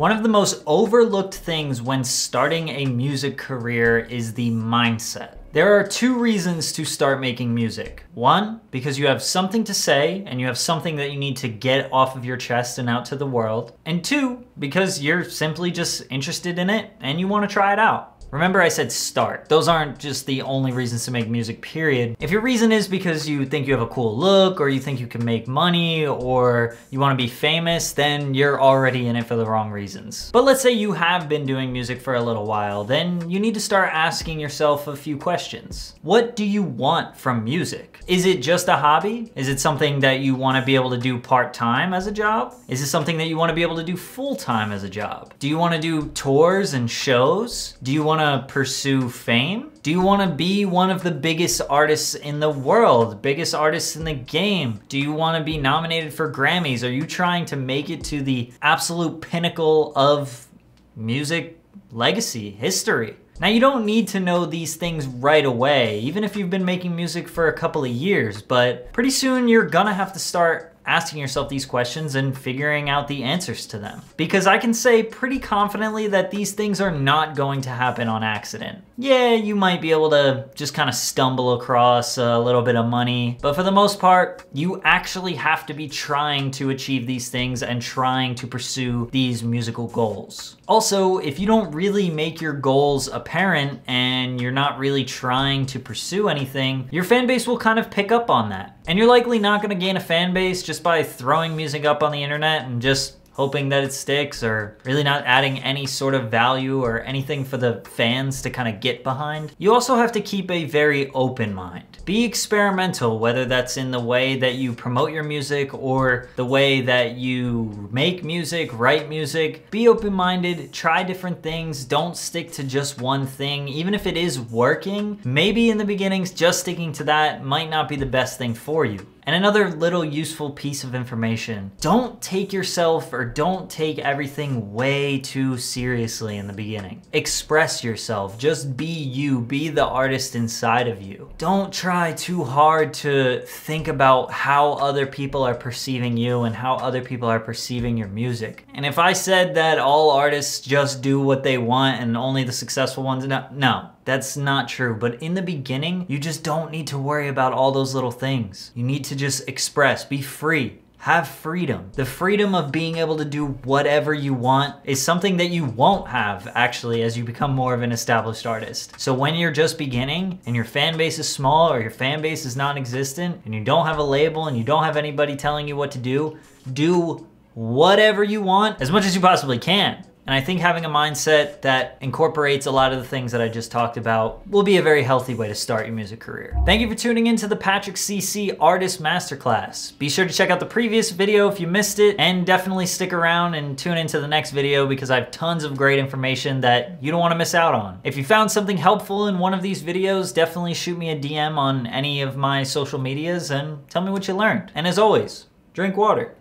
One of the most overlooked things when starting a music career is the mindset. There are two reasons to start making music. One, because you have something to say and you have something that you need to get off of your chest and out to the world. And two, because you're simply just interested in it and you want to try it out. Remember I said start. Those aren't just the only reasons to make music, period. If your reason is because you think you have a cool look or you think you can make money or you wanna be famous, then you're already in it for the wrong reasons. But let's say you have been doing music for a little while, then you need to start asking yourself a few questions. What do you want from music? Is it just a hobby? Is it something that you wanna be able to do part-time as a job? Is it something that you wanna be able to do full-time as a job? Do you wanna do tours and shows? Do you wanna wanna pursue fame? Do you wanna be one of the biggest artists in the world, biggest artists in the game? Do you wanna be nominated for Grammys? Are you trying to make it to the absolute pinnacle of music legacy, history? Now you don't need to know these things right away, even if you've been making music for a couple of years, but pretty soon you're gonna have to start asking yourself these questions and figuring out the answers to them. Because I can say pretty confidently that these things are not going to happen on accident. Yeah, you might be able to just kind of stumble across a little bit of money, but for the most part, you actually have to be trying to achieve these things and trying to pursue these musical goals. Also, if you don't really make your goals apparent and you're not really trying to pursue anything, your fan base will kind of pick up on that. And you're likely not gonna gain a fan base just by throwing music up on the internet and just hoping that it sticks or really not adding any sort of value or anything for the fans to kind of get behind. You also have to keep a very open mind. Be experimental, whether that's in the way that you promote your music or the way that you make music, write music. Be open-minded, try different things, don't stick to just one thing. Even if it is working, maybe in the beginnings just sticking to that might not be the best thing for you. And another little useful piece of information, don't take yourself or don't take everything way too seriously in the beginning. Express yourself, just be you, be the artist inside of you. Don't try too hard to think about how other people are perceiving you and how other people are perceiving your music. And if I said that all artists just do what they want and only the successful ones, no, no that's not true, but in the beginning, you just don't need to worry about all those little things. You need to just express, be free, have freedom. The freedom of being able to do whatever you want is something that you won't have actually as you become more of an established artist. So when you're just beginning and your fan base is small or your fan base is non-existent and you don't have a label and you don't have anybody telling you what to do, do whatever you want as much as you possibly can. And I think having a mindset that incorporates a lot of the things that I just talked about will be a very healthy way to start your music career. Thank you for tuning in to the Patrick CC Artist Masterclass. Be sure to check out the previous video if you missed it and definitely stick around and tune into the next video because I have tons of great information that you don't want to miss out on. If you found something helpful in one of these videos, definitely shoot me a DM on any of my social medias and tell me what you learned. And as always, drink water.